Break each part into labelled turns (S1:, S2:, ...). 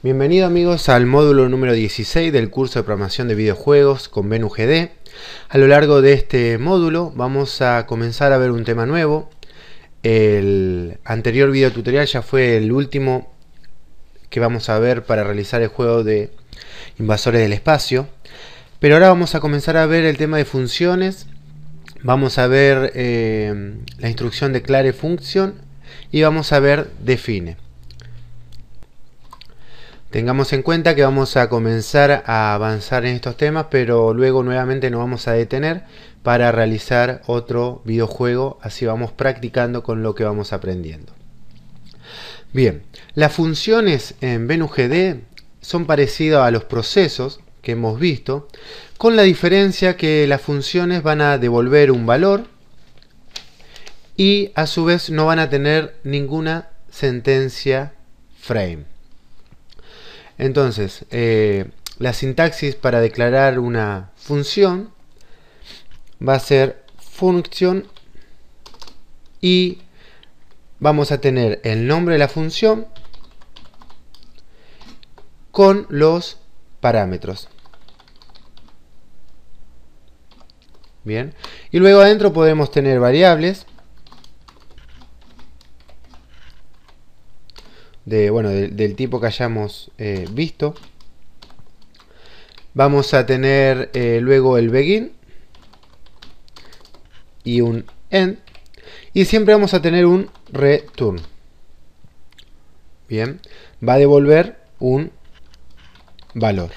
S1: Bienvenido amigos al módulo número 16 del curso de programación de videojuegos con BenuGD. A lo largo de este módulo vamos a comenzar a ver un tema nuevo. El anterior video tutorial ya fue el último que vamos a ver para realizar el juego de invasores del espacio. Pero ahora vamos a comenzar a ver el tema de funciones. Vamos a ver eh, la instrucción declare function y vamos a ver define. Tengamos en cuenta que vamos a comenzar a avanzar en estos temas, pero luego nuevamente nos vamos a detener para realizar otro videojuego, así vamos practicando con lo que vamos aprendiendo. Bien, las funciones en GD son parecidas a los procesos que hemos visto, con la diferencia que las funciones van a devolver un valor y a su vez no van a tener ninguna sentencia frame. Entonces, eh, la sintaxis para declarar una función va a ser función y vamos a tener el nombre de la función con los parámetros. Bien. Y luego adentro podemos tener variables bueno, del tipo que hayamos eh, visto. Vamos a tener eh, luego el begin y un end. Y siempre vamos a tener un return. Bien, va a devolver un valor.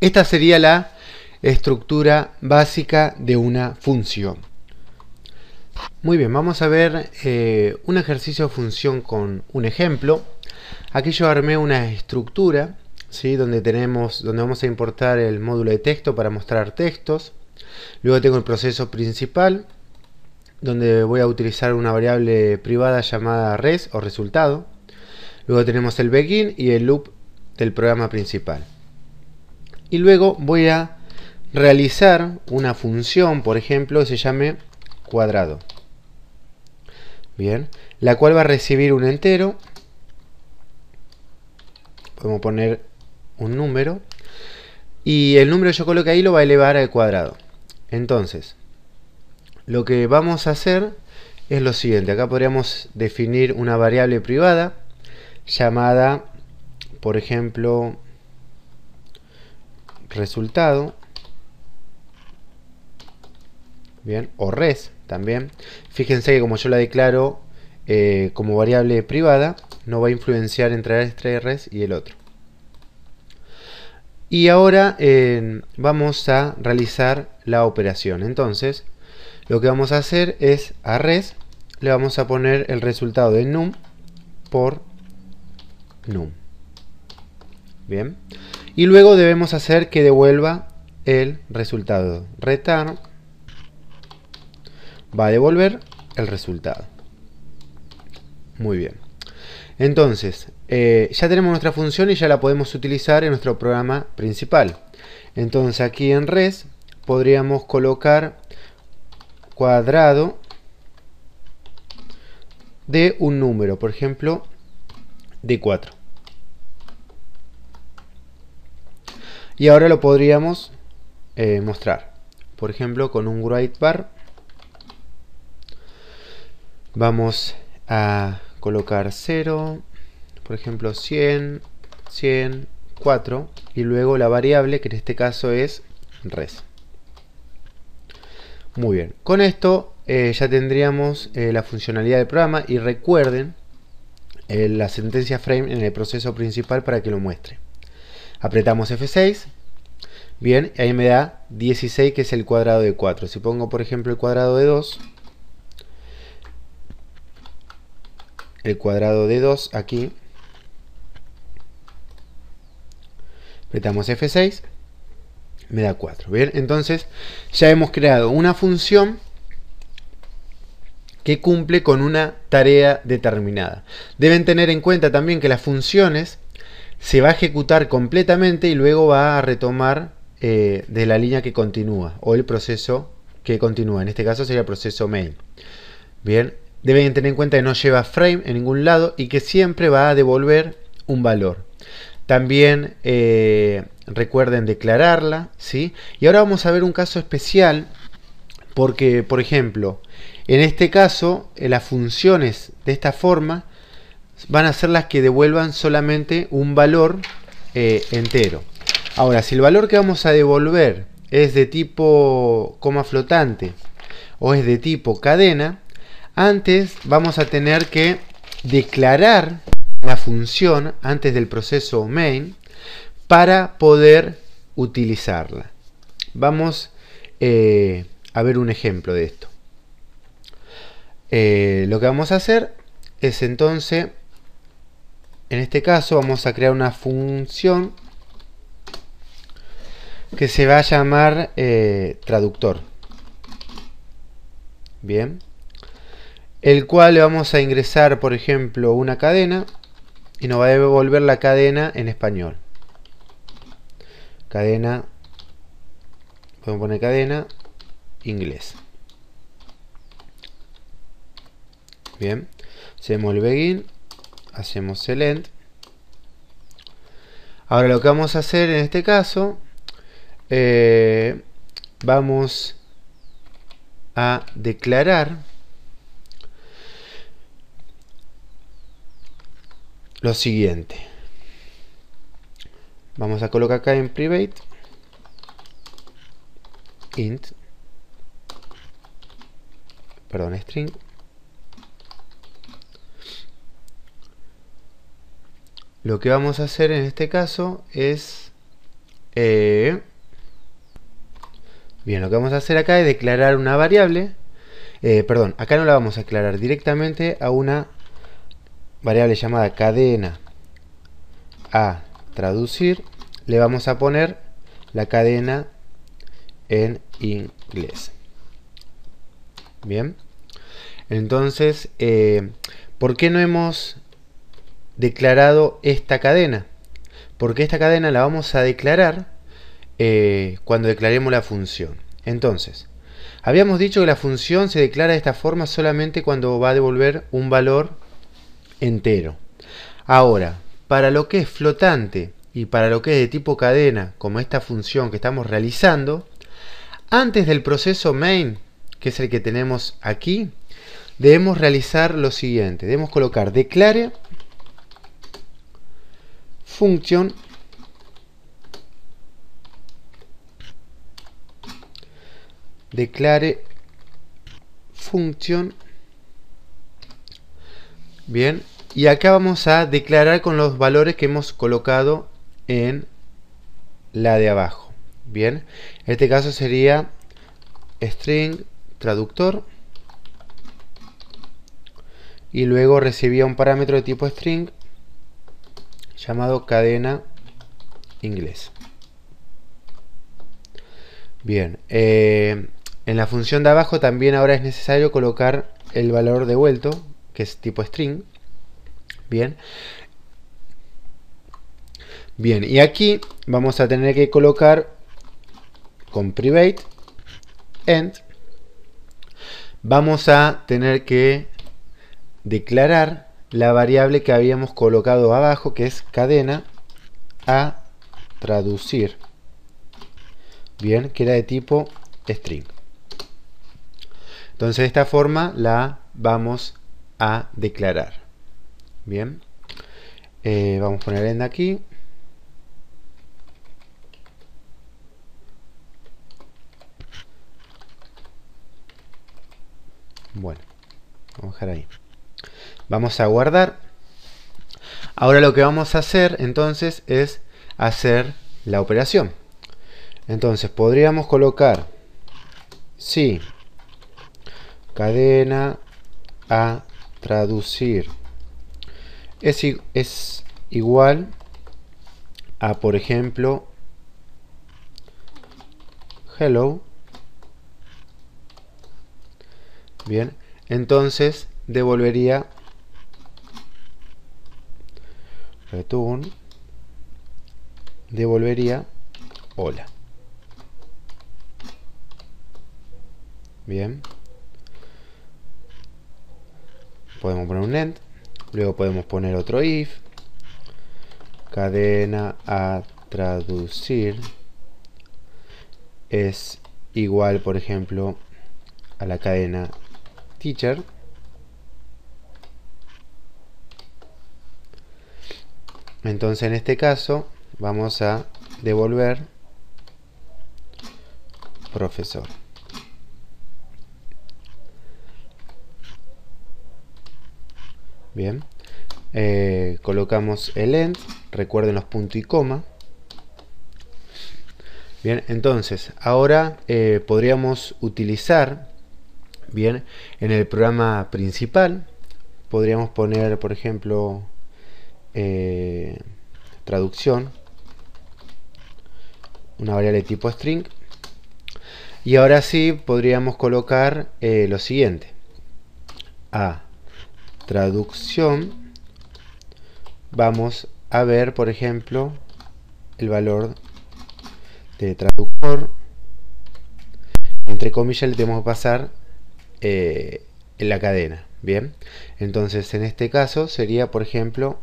S1: Esta sería la estructura básica de una función. Muy bien, vamos a ver eh, un ejercicio de función con un ejemplo. Aquí yo armé una estructura ¿sí? donde, tenemos, donde vamos a importar el módulo de texto para mostrar textos. Luego tengo el proceso principal donde voy a utilizar una variable privada llamada res o resultado. Luego tenemos el begin y el loop del programa principal. Y luego voy a realizar una función, por ejemplo, que se llame cuadrado. Bien, la cual va a recibir un entero. Podemos poner un número. Y el número que yo coloque ahí lo va a elevar al cuadrado. Entonces, lo que vamos a hacer es lo siguiente. Acá podríamos definir una variable privada llamada, por ejemplo, resultado. Bien, o res también. Fíjense que como yo la declaro eh, como variable privada, no va a influenciar entre este res y el otro. Y ahora eh, vamos a realizar la operación. Entonces, lo que vamos a hacer es a res le vamos a poner el resultado de num por num. Bien. Y luego debemos hacer que devuelva el resultado. Return va a devolver el resultado. Muy bien. Entonces, eh, ya tenemos nuestra función y ya la podemos utilizar en nuestro programa principal. Entonces aquí en res podríamos colocar cuadrado de un número, por ejemplo, de 4. Y ahora lo podríamos eh, mostrar, por ejemplo, con un write bar Vamos a colocar 0, por ejemplo 100, 100, 4 y luego la variable que en este caso es res. Muy bien, con esto eh, ya tendríamos eh, la funcionalidad del programa y recuerden eh, la sentencia frame en el proceso principal para que lo muestre. Apretamos F6, bien, ahí me da 16 que es el cuadrado de 4. Si pongo por ejemplo el cuadrado de 2, el cuadrado de 2 aquí. Apretamos F6. Me da 4. ¿Bien? Entonces ya hemos creado una función que cumple con una tarea determinada. Deben tener en cuenta también que las funciones se va a ejecutar completamente y luego va a retomar eh, de la línea que continúa o el proceso que continúa. En este caso sería el proceso main. Bien, Deben tener en cuenta que no lleva frame en ningún lado y que siempre va a devolver un valor. También eh, recuerden declararla, ¿sí? Y ahora vamos a ver un caso especial porque, por ejemplo, en este caso eh, las funciones de esta forma van a ser las que devuelvan solamente un valor eh, entero. Ahora, si el valor que vamos a devolver es de tipo coma flotante o es de tipo cadena, antes vamos a tener que declarar la función antes del proceso main para poder utilizarla. Vamos eh, a ver un ejemplo de esto. Eh, lo que vamos a hacer es entonces, en este caso vamos a crear una función que se va a llamar eh, traductor. Bien el cual le vamos a ingresar, por ejemplo, una cadena y nos va a devolver la cadena en español. Cadena, podemos poner cadena, inglés. Bien, hacemos el begin, hacemos el end. Ahora lo que vamos a hacer en este caso, eh, vamos a declarar lo siguiente. Vamos a colocar acá en private int perdón, string lo que vamos a hacer en este caso es eh, bien, lo que vamos a hacer acá es declarar una variable eh, perdón, acá no la vamos a declarar directamente a una variable llamada cadena a traducir, le vamos a poner la cadena en inglés. Bien. Entonces, eh, ¿por qué no hemos declarado esta cadena? Porque esta cadena la vamos a declarar eh, cuando declaremos la función. Entonces, habíamos dicho que la función se declara de esta forma solamente cuando va a devolver un valor entero. Ahora, para lo que es flotante y para lo que es de tipo cadena, como esta función que estamos realizando, antes del proceso main, que es el que tenemos aquí, debemos realizar lo siguiente. Debemos colocar declare function declare function bien y acá vamos a declarar con los valores que hemos colocado en la de abajo. Bien, en este caso sería string traductor y luego recibía un parámetro de tipo string llamado cadena inglés. Bien, eh, en la función de abajo también ahora es necesario colocar el valor devuelto, que es tipo string, Bien. Bien, y aquí vamos a tener que colocar con private end. Vamos a tener que declarar la variable que habíamos colocado abajo, que es cadena a traducir. Bien, que era de tipo string. Entonces de esta forma la vamos a declarar. Bien. Eh, vamos a poner end aquí. Bueno, vamos a dejar ahí. Vamos a guardar. Ahora lo que vamos a hacer entonces es hacer la operación. Entonces podríamos colocar si sí, cadena a traducir es, es igual a, por ejemplo, hello. Bien, entonces devolvería return devolvería hola. Bien. Podemos poner un end. Luego podemos poner otro if. Cadena a traducir es igual, por ejemplo, a la cadena teacher. Entonces en este caso vamos a devolver profesor. Bien. Eh, colocamos el end, recuerden los punto y coma. Bien, entonces, ahora eh, podríamos utilizar, bien, en el programa principal, podríamos poner, por ejemplo, eh, traducción, una variable de tipo string, y ahora sí podríamos colocar lo siguiente, a traducción vamos a ver, por ejemplo, el valor de traductor. Entre comillas le tenemos que pasar eh, en la cadena. Bien, entonces en este caso sería, por ejemplo,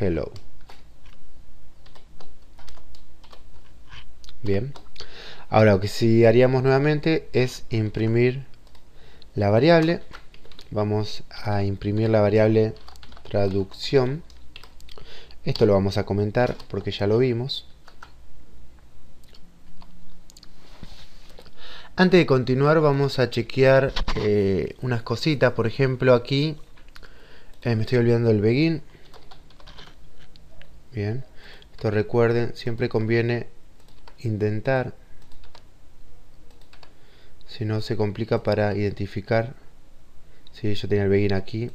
S1: hello. Bien, ahora lo que si haríamos nuevamente es imprimir la variable vamos a imprimir la variable traducción esto lo vamos a comentar porque ya lo vimos antes de continuar vamos a chequear eh, unas cositas por ejemplo aquí eh, me estoy olvidando el begin bien esto recuerden siempre conviene intentar si no se complica para identificar si, yo tenía el begin aquí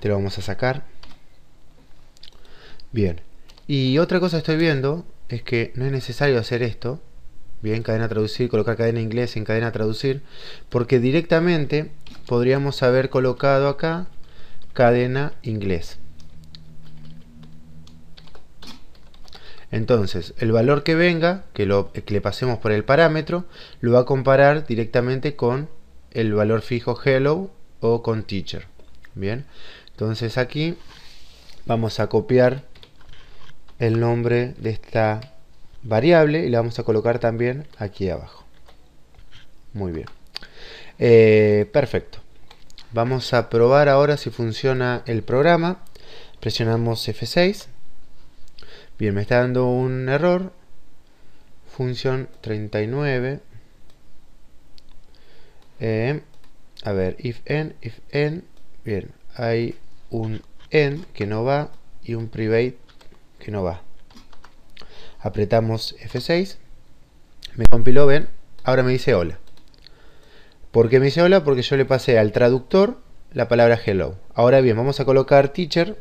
S1: te lo vamos a sacar bien y otra cosa estoy viendo es que no es necesario hacer esto bien cadena traducir colocar cadena inglés en cadena traducir porque directamente podríamos haber colocado acá cadena inglés Entonces, el valor que venga, que, lo, que, le pasemos por el parámetro, lo va a comparar directamente con el valor fijo hello o con teacher. Bien, entonces aquí vamos a copiar el nombre de esta variable y la vamos a colocar también aquí abajo. Muy bien. Eh, perfecto. Vamos a probar ahora si funciona el programa. Presionamos F6. Bien, me está dando un error. Función 39 a ver, if n, if n. Bien, hay un n que no va y un private que no va. Apretamos F6. Me compiló, ven. Ahora me dice hola. ¿Por qué me dice hola? Porque yo le pasé al traductor la palabra hello. Ahora bien, vamos a colocar teacher.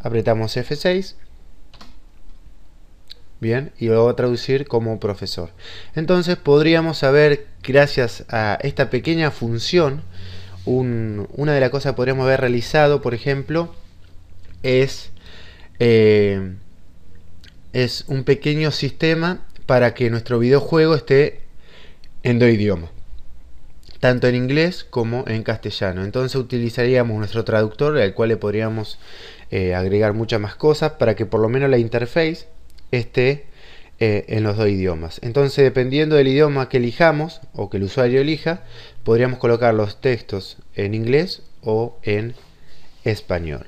S1: Apretamos F6. Bien, y lo voy a traducir como profesor. Entonces podríamos saber, gracias a esta pequeña función, una de las cosas que podríamos haber realizado, por ejemplo, es, eh, es un pequeño sistema para que nuestro videojuego esté en dos idiomas, tanto en inglés como en castellano. Entonces utilizaríamos nuestro traductor, al cual le podríamos eh, agregar muchas más cosas para que por lo menos la interface esté eh, en los dos idiomas. Entonces, dependiendo del idioma que elijamos o que el usuario elija, podríamos colocar los textos en inglés o en español.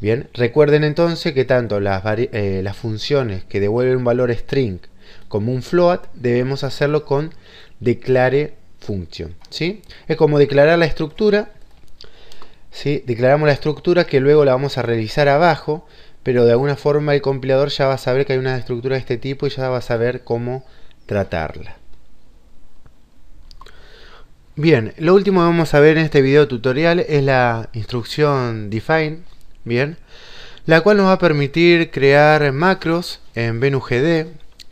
S1: Bien, recuerden entonces que tanto eh, las, funciones que devuelven un valor string como un float debemos hacerlo con declare function. ¿sí? Es como declarar la estructura. ¿sí? Declaramos la estructura que luego la vamos a realizar abajo pero de alguna forma el compilador ya va a saber que hay una estructura de este tipo y ya va a saber cómo tratarla. Bien, lo último que vamos a ver en este video tutorial es la instrucción define, bien, la cual nos va a permitir crear macros en VenuGD,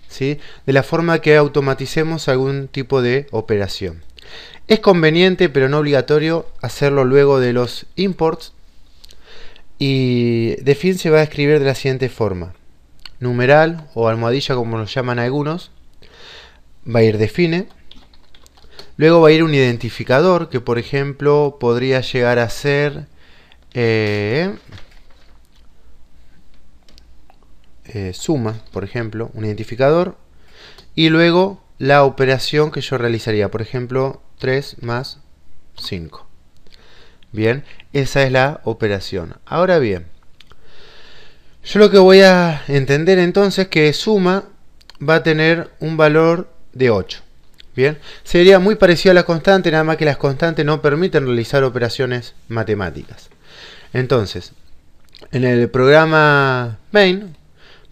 S1: ¿sí? de la forma que automaticemos algún tipo de operación. Es conveniente, pero no obligatorio, hacerlo luego de los imports, y define se va a escribir de la siguiente forma. Numeral o almohadilla como lo llaman algunos. Va a ir define. Luego va a ir un identificador que por ejemplo podría llegar a ser... suma, eh, eh, por ejemplo, un identificador. Y luego la operación que yo realizaría. Por ejemplo, 3 más 5. Bien, esa es la operación. Ahora bien, yo lo que voy a entender entonces es que suma va a tener un valor de 8. Bien, sería muy parecido a la constante, nada más que las constantes no permiten realizar operaciones matemáticas. Entonces, en el programa main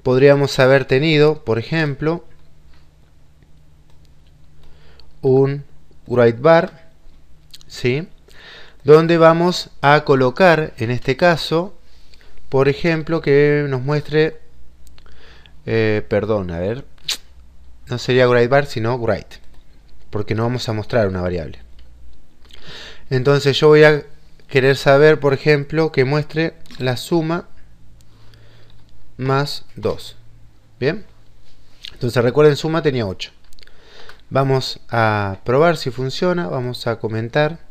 S1: podríamos haber tenido, por ejemplo, un write bar, ¿sí? donde vamos a colocar, en este caso, por ejemplo, que nos muestre, eh, perdón, a ver, no sería write bar, sino write, porque no vamos a mostrar una variable. Entonces yo voy a querer saber, por ejemplo, que muestre la suma más 2. ¿Bien? Entonces recuerden, suma tenía 8. Vamos a probar si funciona, vamos a comentar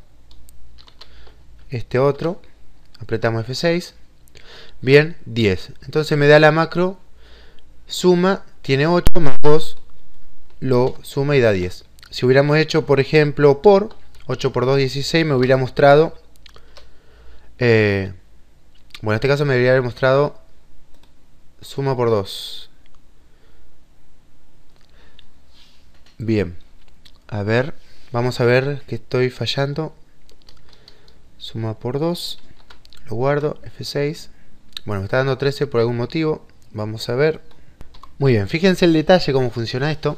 S1: este otro, apretamos F6, bien, 10. Entonces me da la macro, suma, tiene 8 más 2, lo suma y da 10. Si hubiéramos hecho, por ejemplo, por 8 por 2, 16, me hubiera mostrado, eh, bueno, en este caso me debería mostrado suma por 2. Bien, a ver, vamos a ver que estoy fallando suma por 2, lo guardo, F6. Bueno, me está dando 13 por algún motivo, vamos a ver. Muy bien, fíjense el detalle cómo funciona esto.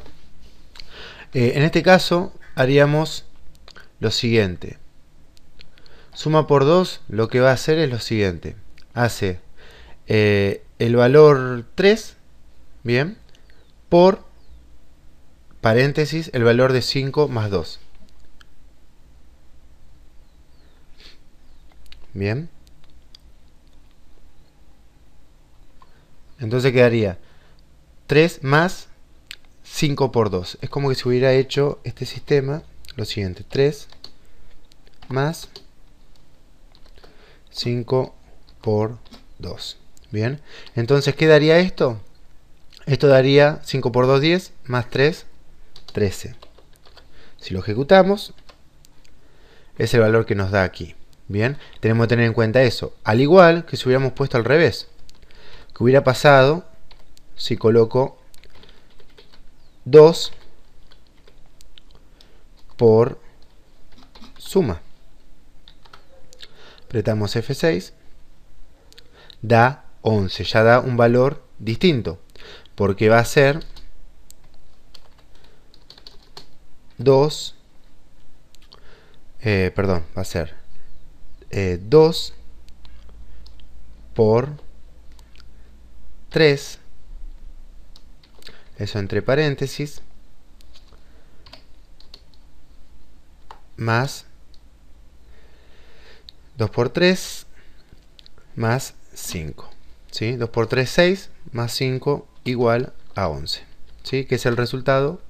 S1: Eh, en este caso haríamos lo siguiente. Suma por 2 lo que va a hacer es lo siguiente. Hace eh, el valor 3, bien, por paréntesis el valor de 5 más 2. Bien. Entonces quedaría 3 más 5 por 2. Es como que se hubiera hecho este sistema lo siguiente. 3 más 5 por 2. Bien. Entonces, ¿qué daría esto? Esto daría 5 por 2, 10, más 3, 13. Si lo ejecutamos, es el valor que nos da aquí. Bien, tenemos que tener en cuenta eso. Al igual que si hubiéramos puesto al revés. ¿Qué hubiera pasado si coloco 2 por suma? Apretamos F6. Da 11. Ya da un valor distinto. Porque va a ser 2. Eh, perdón, va a ser 2 eh, por 3 eso entre paréntesis más 2 por 3 más 5 ¿sí? 2 por 3 6 más 5 igual a 11 ¿sí? que es el resultado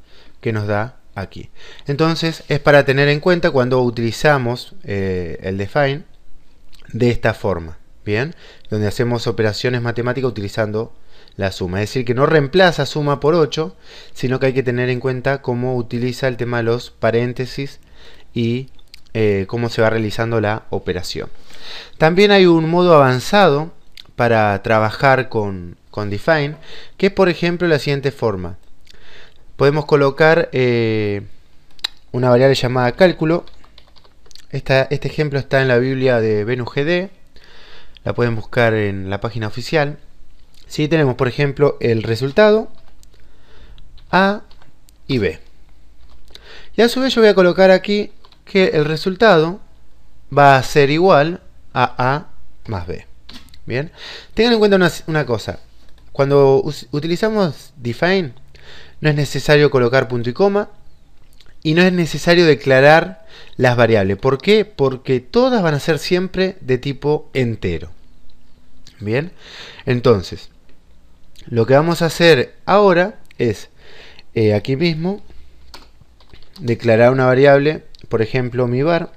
S1: que nos da aquí entonces es para tener en cuenta cuando utilizamos eh, el define de esta forma, ¿bien? Donde hacemos operaciones matemáticas utilizando la suma. Es decir, que no reemplaza suma por 8, sino que hay que tener en cuenta cómo utiliza el tema los paréntesis y eh, cómo se va realizando la operación. También hay un modo avanzado para trabajar con, define, que es por ejemplo la siguiente forma. Podemos colocar eh, una variable llamada cálculo este ejemplo está en la Biblia de BenuGD. La pueden buscar en la página oficial. Si tenemos, por ejemplo, el resultado A y B. Y a su vez yo voy a colocar aquí que el resultado va a ser igual a A más B. Bien, tengan en cuenta una cosa. Cuando utilizamos define, no es necesario colocar punto y coma, y no es necesario declarar las variables. ¿Por qué? Porque todas van a ser siempre de tipo entero. Bien, entonces, lo que vamos a hacer ahora es, eh, aquí mismo, declarar una variable, por ejemplo, mi bar,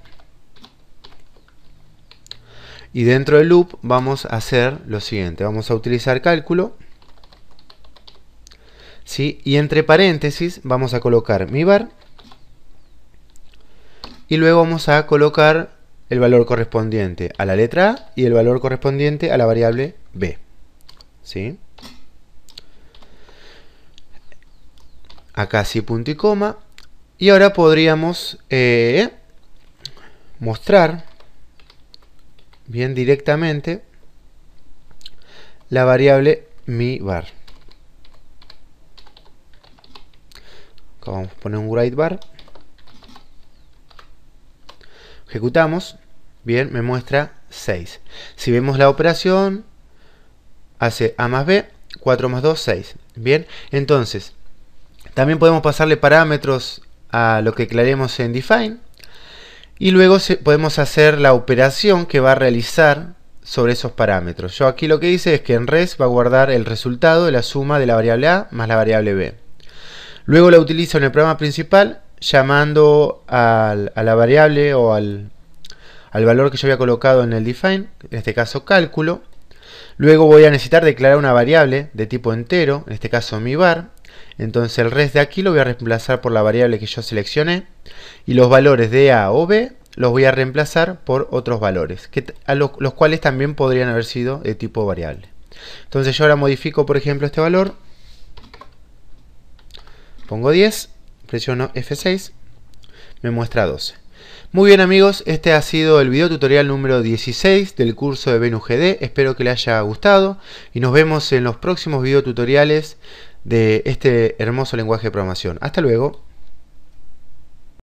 S1: y dentro del loop vamos a hacer lo siguiente, vamos a utilizar cálculo, ¿sí? y entre paréntesis vamos a colocar mi bar, y luego vamos a colocar el valor correspondiente a la letra A y el valor correspondiente a la variable B. ¿Sí? Acá sí punto y coma. Y ahora podríamos eh, mostrar bien directamente la variable mi bar. Acá vamos a poner un write bar ejecutamos, bien, me muestra 6. Si vemos la operación, hace A más B, 4 más 2, 6. Bien, entonces, también podemos pasarle parámetros a lo que declaremos en define. Y luego podemos hacer la operación que va a realizar sobre esos parámetros. Yo aquí lo que hice es que en res va a guardar el resultado de la suma de la variable A más la variable B. Luego la utilizo en el programa principal llamando a la variable o al, valor que yo había colocado en el define, en este caso cálculo. Luego voy a necesitar declarar una variable de tipo entero, en este caso mi bar. Entonces el rest de aquí lo voy a reemplazar por la variable que yo seleccioné y los valores de A o B los voy a reemplazar por otros valores, los, los cuales también podrían haber sido de tipo variable. Entonces yo ahora modifico, por ejemplo, este valor, pongo 10 presiono F6, me muestra 12. Muy bien amigos, este ha sido el video tutorial número 16 del curso de BenuGD, espero que les haya gustado y nos vemos en los próximos video tutoriales de este hermoso lenguaje de programación. Hasta luego.